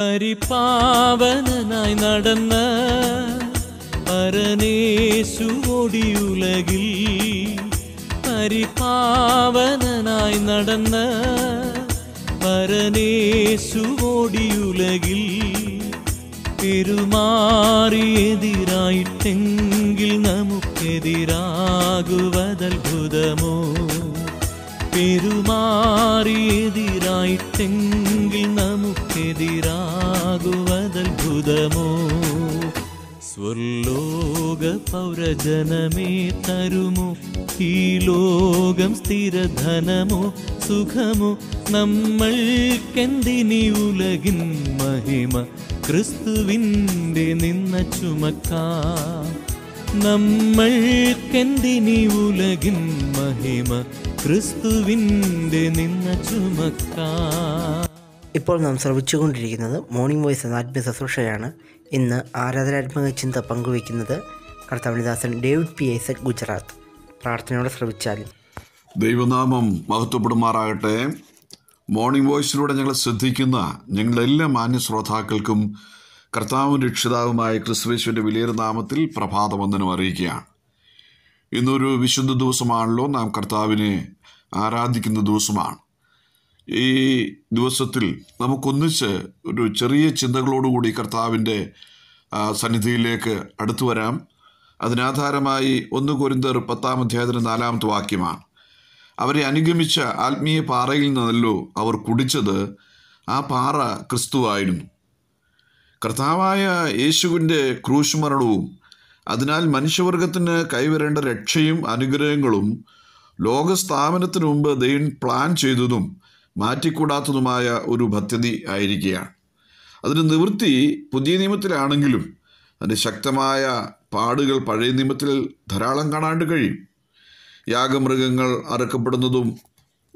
പരിപാവനായി നടന്ന പരനേശുവോടിയുലകിൽ പരിപാവനായി നടന്ന ഓടിയുലകിൽ പെരുമാറിയെതിരായിട്ടെങ്കിൽ നമുക്കെതിരാകുവതത്ഭുതമോ പെരുമാറിയെതിരായിട്ടെങ്കിൽ നമുക്കെതിരാകുവതത്ഭുതമോ സ്വർലോക പൗരജനമേ തരുമോ ഈ ലോകം സ്ഥിരധനമോ സുഖമോ നമ്മൾക്കെന്തിനി ഉലകിൻ മഹിമ ക്രിസ്തുവിൻ്റെ നിന്ന ചുമക്കാം കെന്തിനി ഉലകിൻ മഹിമ ക്രിസ്തുവിൻ്റെ നിന്ന ചുമക്കാം ഇപ്പോൾ നാം ശ്രവിച്ചുകൊണ്ടിരിക്കുന്നത് മോർണിംഗ് വോയിസ് എന്ന ആത്മീയ ശുശ്രൂഷയാണ് ഇന്ന് ആരാധനാത്മക ചിന്ത പങ്കുവയ്ക്കുന്നത് കർത്താവണിദാസൻ ഡേവിഡ് പി ഐസക് ഗുജറാത്ത് പ്രാർത്ഥനയോടെ ശ്രവിച്ചാലും ദൈവനാമം മഹത്വപ്പെടുമാറാകട്ടെ മോർണിംഗ് വോയിസിലൂടെ ഞങ്ങൾ ശ്രദ്ധിക്കുന്ന ഞങ്ങളെല്ലാ എല്ലാ മാന്യ ശ്രോതാക്കൾക്കും കർത്താവും രക്ഷിതാവുമായ ക്രിസ്തുവേശുവിൻ്റെ വിലയേറെ നാമത്തിൽ പ്രഭാതവന്ദനം അറിയിക്കുകയാണ് ഇന്നൊരു വിശുദ്ധ ദിവസമാണല്ലോ നാം കർത്താവിനെ ആരാധിക്കുന്ന ദിവസമാണ് ഈ ദിവസത്തിൽ നമുക്കൊന്നിച്ച് ഒരു ചെറിയ ചിന്തകളോടുകൂടി കർത്താവിൻ്റെ സന്നിധിയിലേക്ക് അടുത്തു വരാം അതിനാധാരമായി ഒന്ന് കുരിന്തർ പത്താം അധ്യായത്തിന് നാലാമത്തെ വാക്യമാണ് അവരെ അനുഗമിച്ച ആത്മീയ പാറയിൽ നിന്നല്ലോ അവർ കുടിച്ചത് ആ പാറ ക്രിസ്തുവായിരുന്നു കർത്താവായ യേശുവിൻ്റെ ക്രൂശ് അതിനാൽ മനുഷ്യവർഗത്തിന് കൈവരേണ്ട രക്ഷയും അനുഗ്രഹങ്ങളും ലോകസ്ഥാപനത്തിന് മുമ്പ് ദൈവം പ്ലാൻ ചെയ്തതും മാറ്റിക്കൂടാത്തതുമായ ഒരു പദ്ധതി ആയിരിക്കുകയാണ് അതിന് നിവൃത്തി പുതിയ നിയമത്തിലാണെങ്കിലും അതിൻ്റെ ശക്തമായ പാടുകൾ പഴയ നിയമത്തിൽ ധാരാളം കാണാണ്ട് കഴിയും യാഗമൃഗങ്ങൾ അറക്കപ്പെടുന്നതും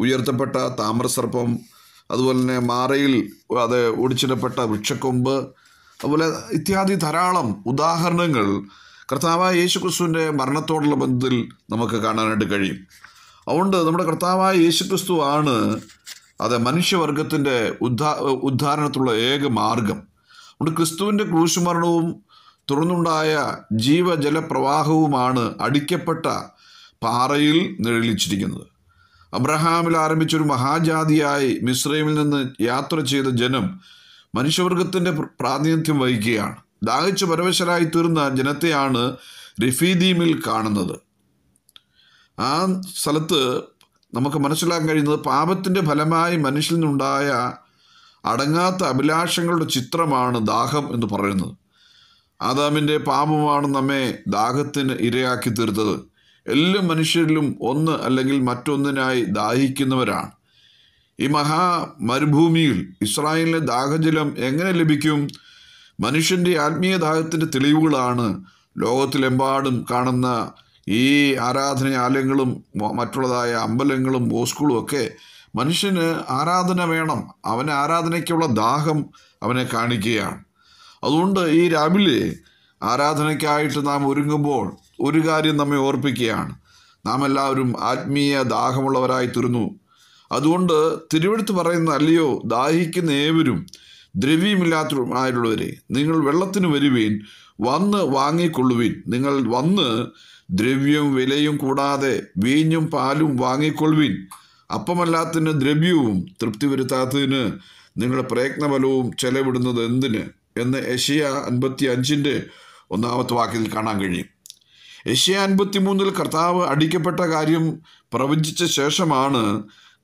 ഉയർത്തപ്പെട്ട താമ്രസർപ്പം അതുപോലെ തന്നെ മാറയിൽ അത് ഒടിച്ചിടപ്പെട്ട വൃക്ഷക്കൊമ്പ് അതുപോലെ ഇത്യാദി ധാരാളം ഉദാഹരണങ്ങൾ കർത്താവായ യേശു ക്രിസ്തുവിൻ്റെ മരണത്തോടുള്ള ബന്ധത്തിൽ നമുക്ക് കാണാനായിട്ട് കഴിയും അതുകൊണ്ട് നമ്മുടെ കർത്താവായ യേശു ക്രിസ്തു ആണ് അത് മനുഷ്യവർഗത്തിൻ്റെ ഉദ്ധാ ഉദ്ധാരണത്തിലുള്ള ഏക മാർഗം അതുകൊണ്ട് ക്രിസ്തുവിൻ്റെ ക്രൂശുമരണവും തുറന്നുണ്ടായ ജീവജലപ്രവാഹവുമാണ് അടിക്കപ്പെട്ട പാറയിൽ നിഴലിച്ചിരിക്കുന്നത് അബ്രഹാമിൽ ആരംഭിച്ചൊരു മഹാജാതിയായി മിശ്രൈമിൽ നിന്ന് യാത്ര ചെയ്ത ജനം മനുഷ്യവർഗത്തിൻ്റെ പ്രാതിനിധ്യം വഹിക്കുകയാണ് ദാഹിച്ച് പരവശരായി തീർന്ന ജനത്തെയാണ് റിഫീദീമിൽ കാണുന്നത് ആ സ്ഥലത്ത് നമുക്ക് മനസ്സിലാക്കാൻ കഴിയുന്നത് പാപത്തിൻ്റെ ഫലമായി മനുഷ്യൽ നിന്നുണ്ടായ അടങ്ങാത്ത അഭിലാഷങ്ങളുടെ ചിത്രമാണ് ദാഹം എന്ന് പറയുന്നത് ആദാമിൻ്റെ പാപമാണ് നമ്മെ ദാഹത്തിന് ഇരയാക്കി തീർത്തത് എല്ലാ മനുഷ്യരിലും ഒന്ന് അല്ലെങ്കിൽ മറ്റൊന്നിനായി ദാഹിക്കുന്നവരാണ് ഈ മഹാ മരുഭൂമിയിൽ ഇസ്രായേലിന് ദാഹജലം എങ്ങനെ ലഭിക്കും മനുഷ്യൻ്റെ ആത്മീയ ദാഹത്തിൻ്റെ തെളിവുകളാണ് ലോകത്തിലെമ്പാടും കാണുന്ന ഈ ആരാധനാലയങ്ങളും മറ്റുള്ളതായ അമ്പലങ്ങളും മോസ്കുകളും ഒക്കെ മനുഷ്യന് ആരാധന വേണം അവന് ആരാധനയ്ക്കുള്ള ദാഹം അവനെ കാണിക്കുകയാണ് അതുകൊണ്ട് ഈ രാവിലെ ആരാധനയ്ക്കായിട്ട് നാം ഒരുങ്ങുമ്പോൾ ഒരു കാര്യം നമ്മെ ഓർപ്പിക്കുകയാണ് നാം എല്ലാവരും ആത്മീയ ദാഹമുള്ളവരായി തീർന്നു അതുകൊണ്ട് തിരുവെടുത്ത് പറയുന്ന അല്ലയോ ദാഹിക്കുന്ന ഏവരും ദ്രവ്യമില്ലാത്തവരുമായുള്ളവരെ നിങ്ങൾ വെള്ളത്തിന് വരുവീൻ വന്ന് വാങ്ങിക്കൊള്ളുവീൻ നിങ്ങൾ വന്ന് ദ്രവ്യവും വിലയും കൂടാതെ വീഞ്ഞും പാലും വാങ്ങിക്കൊള്ളുവീൻ അപ്പമല്ലാത്തതിന് ദ്രവ്യവും തൃപ്തി വരുത്താത്തതിന് നിങ്ങളുടെ പ്രയത്നബലവും ചെലവിടുന്നത് എന്തിന് എന്ന് ഏഷ്യ അൻപത്തി അഞ്ചിൻ്റെ ഒന്നാമത്തെ വാക്കിൽ കാണാൻ കഴിയും ഏഷ്യ അൻപത്തി മൂന്നിൽ കർത്താവ് അടിക്കപ്പെട്ട കാര്യം പ്രവചിച്ച ശേഷമാണ്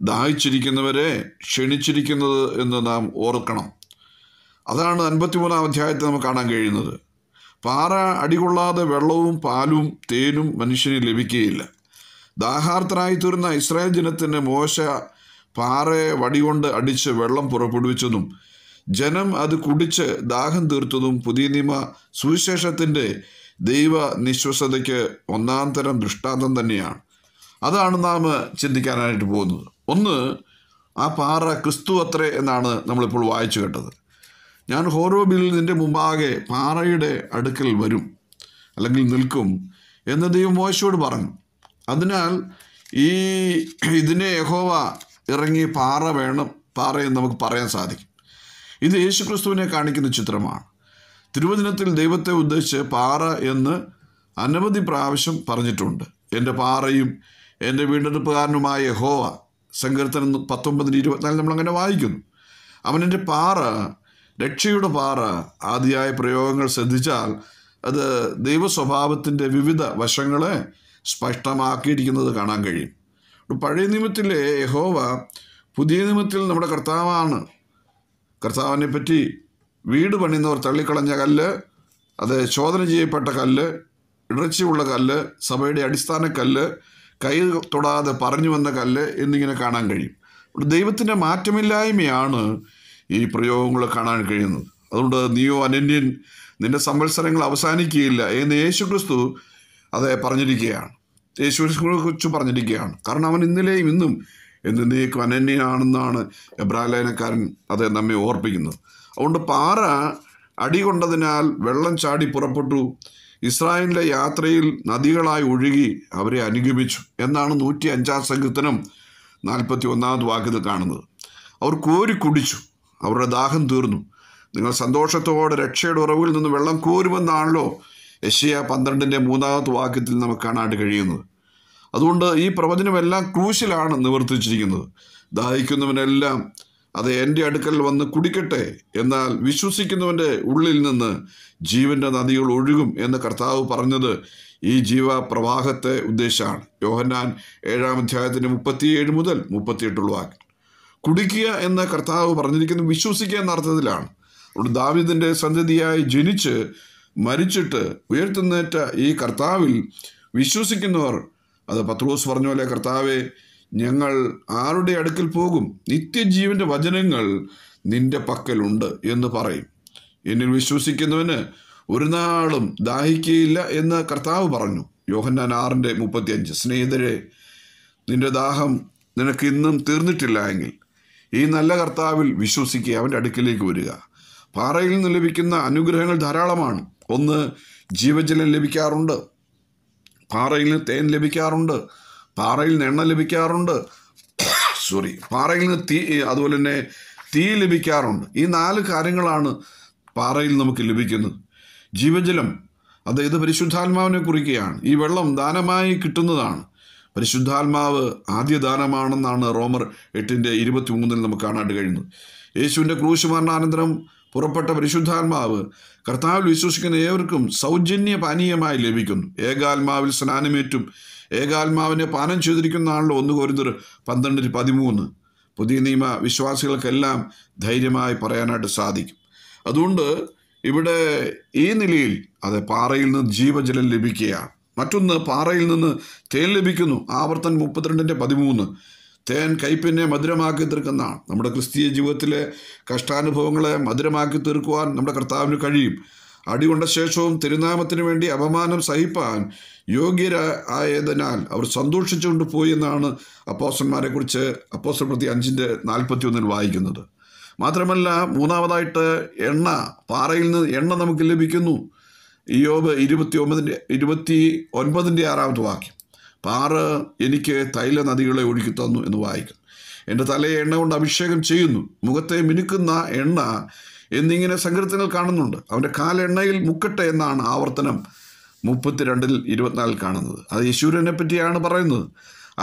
ദാഹിച്ചിരിക്കുന്നവരെ ക്ഷണിച്ചിരിക്കുന്നത് എന്ന് നാം ഓർക്കണം അതാണ് അൻപത്തിമൂന്നാം അധ്യായത്തിൽ നമുക്ക് കാണാൻ കഴിയുന്നത് പാറ അടികൊള്ളാതെ വെള്ളവും പാലും തേനും മനുഷ്യന് ലഭിക്കുകയില്ല ദാഹാർത്ഥനായി തീർന്ന ഇസ്രായേൽ ജനത്തിന് മോശ പാറയെ വടികൊണ്ട് അടിച്ച് വെള്ളം പുറപ്പെടുവിച്ചതും ജനം അത് കുടിച്ച് ദാഹം തീർത്തതും പുതിയ നിയമ സുവിശേഷത്തിൻ്റെ ദൈവ നിശ്വസതയ്ക്ക് ഒന്നാം തരം ദൃഷ്ടാന്തം തന്നെയാണ് അതാണ് നാം ചിന്തിക്കാനായിട്ട് പോകുന്നത് ഒന്ന് ആ പാറ ക്രിസ്തു അത്ര എന്നാണ് നമ്മളിപ്പോൾ വായിച്ചു കേട്ടത് ഞാൻ ഹോറോബിൽ നിൻ്റെ മുമ്പാകെ പാറയുടെ അടുക്കൽ വരും അല്ലെങ്കിൽ നിൽക്കും എന്ന് ദൈവം മോശയോട് പറഞ്ഞു അതിനാൽ ഈ ഇതിനെ യഹോവ ഇറങ്ങി പാറ വേണം പാറയെന്ന് നമുക്ക് പറയാൻ സാധിക്കും ഇത് യേശു ക്രിസ്തുവിനെ കാണിക്കുന്ന ചിത്രമാണ് തിരുവചനത്തിൽ ദൈവത്തെ ഉദ്ദേശിച്ച് പാറ എന്ന് അനവധി പ്രാവശ്യം പറഞ്ഞിട്ടുണ്ട് എൻ്റെ പാറയും എൻ്റെ വീണ്ടെടുപ്പുകാരനുമായ യഹോവ സങ്കീർത്തനം പത്തൊമ്പതിന് ഇരുപത്തിനാല് നമ്മളങ്ങനെ വായിക്കുന്നു അവനെൻ്റെ പാറ രക്ഷയുടെ പാറ ആദ്യമായ പ്രയോഗങ്ങൾ ശ്രദ്ധിച്ചാൽ അത് ദൈവ സ്വഭാവത്തിൻ്റെ വിവിധ വശങ്ങളെ സ്പഷ്ടമാക്കിയിരിക്കുന്നത് കാണാൻ കഴിയും പഴയ നിയമത്തിലെ യഹോവ പുതിയ നിയമത്തിൽ നമ്മുടെ കർത്താവാണ് കർത്താവിനെ പറ്റി വീട് പണിയുന്നവർ തള്ളിക്കളഞ്ഞ കല്ല് അത് ചോദന ചെയ്യപ്പെട്ട കല്ല് ഇടർച്ചയുള്ള കല്ല് സഭയുടെ അടിസ്ഥാന കല്ല് കൈ തൊടാതെ പറഞ്ഞു വന്ന കല്ല് എന്നിങ്ങനെ കാണാൻ കഴിയും ദൈവത്തിൻ്റെ മാറ്റമില്ലായ്മയാണ് ഈ പ്രയോഗങ്ങൾ കാണാൻ കഴിയുന്നത് അതുകൊണ്ട് നീയോ അനന്യൻ നിന്റെ സംവത്സരങ്ങൾ അവസാനിക്കുകയില്ല എന്ന് യേശു ക്രിസ്തു അത് പറഞ്ഞിരിക്കുകയാണ് യേശു കുറിച്ച് പറഞ്ഞിരിക്കുകയാണ് കാരണം അവൻ ഇന്നലെയും ഇന്നും നീക്കും അനന്യനാണെന്നാണ് എബ്രാലയനക്കാരൻ അത് നമ്മെ ഓർപ്പിക്കുന്നത് അതുകൊണ്ട് പാറ അടി കൊണ്ടതിനാൽ വെള്ളം ചാടി പുറപ്പെട്ടു ഇസ്രായേലിൻ്റെ യാത്രയിൽ നദികളായി ഒഴുകി അവരെ അനുഗമിച്ചു എന്നാണ് നൂറ്റി അഞ്ചാം സംഘത്തിനും നാൽപ്പത്തി ഒന്നാമത് വാക്കിൽ കാണുന്നത് അവർ കോരി കുടിച്ചു അവരുടെ ദാഹം തീർന്നു നിങ്ങൾ സന്തോഷത്തോടെ രക്ഷയുടെ ഉറവിൽ നിന്ന് വെള്ളം കോരുമെന്നാണല്ലോ യശയ പന്ത്രണ്ടിൻ്റെ മൂന്നാമത്തെ വാക്യത്തിൽ നമുക്ക് കാണാനായിട്ട് കഴിയുന്നത് അതുകൊണ്ട് ഈ പ്രവചനമെല്ലാം ക്രൂശിലാണ് നിവർത്തിച്ചിരിക്കുന്നത് ദാഹിക്കുന്നവനെല്ലാം അത് എൻ്റെ അടുക്കൽ വന്ന് കുടിക്കട്ടെ എന്നാൽ വിശ്വസിക്കുന്നവൻ്റെ ഉള്ളിൽ നിന്ന് ജീവൻ്റെ നദികൾ ഒഴുകും എന്ന് കർത്താവ് പറഞ്ഞത് ഈ ജീവപ്രവാഹത്തെ ഉദ്ദേശമാണ് യോഹന്നാൻ ഏഴാം അധ്യായത്തിന് മുപ്പത്തിയേഴ് മുതൽ മുപ്പത്തിയെട്ടുള്ള വാക്കിൽ കുടിക്കുക എന്ന് കർത്താവ് പറഞ്ഞിരിക്കുന്നത് വിശ്വസിക്കുക എന്ന അർത്ഥത്തിലാണ് അവിടെ ദാവിദിൻ്റെ സന്തതിയായി ജനിച്ച് മരിച്ചിട്ട് ഉയർത്തുന്നേറ്റ ഈ കർത്താവിൽ വിശ്വസിക്കുന്നവർ അത് പത്രോസ് പറഞ്ഞ പോലെ കർത്താവെ ഞങ്ങൾ ആരുടെ അടുക്കൽ പോകും നിത്യജീവന്റെ വചനങ്ങൾ നിന്റെ പക്കലുണ്ട് എന്ന് പറയും എന്നിൽ വിശ്വസിക്കുന്നവന് ഒരു നാളും ദാഹിക്കുകയില്ല എന്ന് കർത്താവ് പറഞ്ഞു യോഹന്നാൻ ആറിൻ്റെ അഞ്ച് സ്നേഹിതരെ നിന്റെ ദാഹം നിനക്ക് ഇന്നും തീർന്നിട്ടില്ല എങ്കിൽ ഈ നല്ല കർത്താവിൽ വിശ്വസിക്കുക അവൻ്റെ അടുക്കിലേക്ക് വരിക പാറയിൽ നിന്ന് ലഭിക്കുന്ന അനുഗ്രഹങ്ങൾ ധാരാളമാണ് ഒന്ന് ജീവജലം ലഭിക്കാറുണ്ട് പാറയിൽ നിന്ന് തേൻ ലഭിക്കാറുണ്ട് പാറയിൽ നിന്ന് എണ്ണ ലഭിക്കാറുണ്ട് സോറി പാറയിൽ നിന്ന് തീ അതുപോലെ തന്നെ തീ ലഭിക്കാറുണ്ട് ഈ നാല് കാര്യങ്ങളാണ് പാറയിൽ നമുക്ക് ലഭിക്കുന്നത് ജീവജലം അതായത് പരിശുദ്ധാത്മാവിനെ കുറിക്കുകയാണ് ഈ വെള്ളം ദാനമായി കിട്ടുന്നതാണ് പരിശുദ്ധാത്മാവ് ആദ്യ ദാനമാണെന്നാണ് റോമർ എട്ടിൻ്റെ ഇരുപത്തി മൂന്നിൽ നമുക്ക് കാണാൻ കഴിയുന്നത് യേശുവിൻ്റെ ക്രൂശ് മരണാനന്തരം പുറപ്പെട്ട പരിശുദ്ധാത്മാവ് കർത്താവിൽ വിശ്വസിക്കുന്ന ഏവർക്കും സൗജന്യ പാനീയമായി ലഭിക്കുന്നു ഏകാത്മാവിൽ സ്നാനമേറ്റും ഏകാത്മാവിനെ പാനം ചെയ്തിരിക്കുന്നതാണല്ലോ ഒന്ന് കോരുന്നർ പന്ത്രണ്ടിൽ പതിമൂന്ന് പുതിയ നിയമ വിശ്വാസികൾക്കെല്ലാം ധൈര്യമായി പറയാനായിട്ട് സാധിക്കും അതുകൊണ്ട് ഇവിടെ ഈ നിലയിൽ അത് പാറയിൽ നിന്ന് ജീവജലം ലഭിക്കുകയാണ് മറ്റൊന്ന് പാറയിൽ നിന്ന് തേൻ ലഭിക്കുന്നു ആവർത്തൻ മുപ്പത്തിരണ്ടിൻ്റെ പതിമൂന്ന് തേൻ കയ്പിനെ മധുരമാക്കി തീർക്കുന്നതാണ് നമ്മുടെ ക്രിസ്തീയ ജീവിതത്തിലെ കഷ്ടാനുഭവങ്ങളെ മധുരമാക്കി തീർക്കുവാൻ നമ്മുടെ കർത്താവിന് കഴിയും അടികൊണ്ട ശേഷവും തിരുനാമത്തിനു വേണ്ടി അപമാനം സഹിപ്പാൻ യോഗ്യരായതിനാൽ അവർ സന്തോഷിച്ചുകൊണ്ട് പോയി എന്നാണ് അപ്പോസ്റ്റന്മാരെക്കുറിച്ച് അപ്പോസ്റ്റൽ പ്രതി അഞ്ചിൻ്റെ നാൽപ്പത്തി ഒന്നിൽ വായിക്കുന്നത് മാത്രമല്ല മൂന്നാമതായിട്ട് എണ്ണ പാറയിൽ നിന്ന് എണ്ണ നമുക്ക് ലഭിക്കുന്നു യോബ് ഇരുപത്തി ഒമ്പതിൻ്റെ ഇരുപത്തി ഒൻപതിൻ്റെ ആറാമത്തെ വാക്യം പാറ എനിക്ക് തൈല നദികളെ ഒഴുക്കി തന്നു എന്ന് വായിക്കുന്നു എൻ്റെ തലയെ എണ്ണ കൊണ്ട് അഭിഷേകം ചെയ്യുന്നു മുഖത്തെ മിനുക്കുന്ന എണ്ണ എന്നിങ്ങനെ സങ്കീർത്തനങ്ങൾ കാണുന്നുണ്ട് അവൻ്റെ കാലെണ്ണയിൽ മുക്കട്ടെ എന്നാണ് ആവർത്തനം മുപ്പത്തിരണ്ടിൽ ഇരുപത്തിനാലിൽ കാണുന്നത് അത് യശൂരനെ പറ്റിയാണ് പറയുന്നത്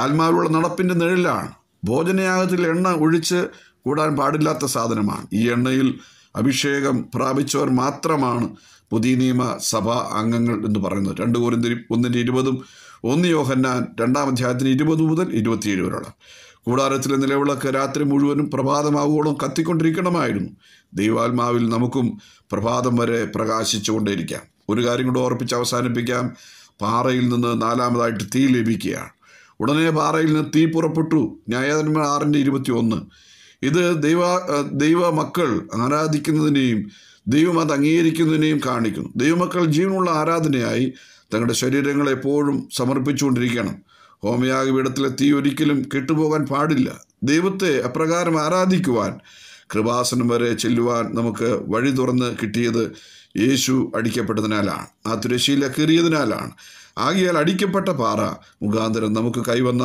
ആത്മാവിലുള്ള നടപ്പിൻ്റെ നിഴലാണ് ഭോജനയാഗത്തിൽ എണ്ണ ഒഴിച്ച് കൂടാൻ പാടില്ലാത്ത സാധനമാണ് ഈ എണ്ണയിൽ അഭിഷേകം പ്രാപിച്ചവർ മാത്രമാണ് പുതിയ നിയമ സഭാ അംഗങ്ങൾ എന്ന് പറയുന്നത് രണ്ട് കോരിന്തിരി ഒന്നിൻ്റെ ഇരുപതും ഒന്ന് യോഹന്നാൻ രണ്ടാം അധ്യായത്തിന് ഇരുപത് മുതൽ ഇരുപത്തിയേഴ് വരെയുള്ള കൂടാരത്തിലെ നിലവിളക്ക് രാത്രി മുഴുവനും പ്രഭാതമാവുകളും കത്തിക്കൊണ്ടിരിക്കണമായിരുന്നു ദൈവാത്മാവിൽ നമുക്കും പ്രഭാതം വരെ പ്രകാശിച്ചുകൊണ്ടേയിരിക്കാം ഒരു കാര്യം കൂടെ ഓർപ്പിച്ച് അവസാനിപ്പിക്കാം പാറയിൽ നിന്ന് നാലാമതായിട്ട് തീ ലഭിക്കുകയാണ് ഉടനെ പാറയിൽ നിന്ന് തീ പുറപ്പെട്ടു ന്യായാധിപന്മാർ ആറിൻ്റെ ഇരുപത്തി ഒന്ന് ഇത് ദൈവ ദൈവ മക്കൾ ആരാധിക്കുന്നതിനെയും ദൈവം അത് അംഗീകരിക്കുന്നതിനെയും കാണിക്കുന്നു ദൈവമക്കൾ ജീവനുള്ള ആരാധനയായി തങ്ങളുടെ ശരീരങ്ങളെ എപ്പോഴും സമർപ്പിച്ചുകൊണ്ടിരിക്കണം ഹോമയാഗപീഠത്തിലെ തീ ഒരിക്കലും കെട്ടുപോകാൻ പാടില്ല ദൈവത്തെ അപ്രകാരം ആരാധിക്കുവാൻ കൃപാസനം വരെ ചെല്ലുവാൻ നമുക്ക് വഴി തുറന്ന് കിട്ടിയത് യേശു അടിക്കപ്പെട്ടതിനാലാണ് ആ തുരശീല കീറിയതിനാലാണ് ആകിയാൽ അടിക്കപ്പെട്ട പാറ മുഖാന്തരം നമുക്ക് കൈവന്ന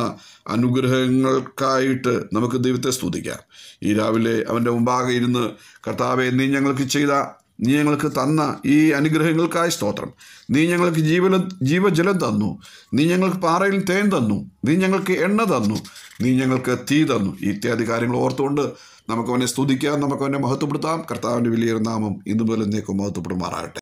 അനുഗ്രഹങ്ങൾക്കായിട്ട് നമുക്ക് ദൈവത്തെ സ്തുതിക്കാം ഈ രാവിലെ അവൻ്റെ മുമ്പാകെ ഇരുന്ന് കർത്താവെ നീ ഞങ്ങൾക്ക് ചെയ്ത നീ ഞങ്ങൾക്ക് തന്ന ഈ അനുഗ്രഹങ്ങൾക്കായ സ്തോത്രം നീ ഞങ്ങൾക്ക് ജീവല ജീവജലം തന്നു നീ ഞങ്ങൾക്ക് പാറയിൽ തേൻ തന്നു നീ ഞങ്ങൾക്ക് എണ്ണ തന്നു നീ ഞങ്ങൾക്ക് തീ തന്നു ഇത്യാദി കാര്യങ്ങൾ ഓർത്തുകൊണ്ട് നമുക്കവനെ സ്തുതിക്കാം നമുക്കവനെ മഹത്വപ്പെടുത്താം കർത്താവിൻ്റെ വലിയൊരു നാമം ഇന്നു മുതൽ എന്നേക്കും മഹത്വപ്പെടുമാറാകട്ടെ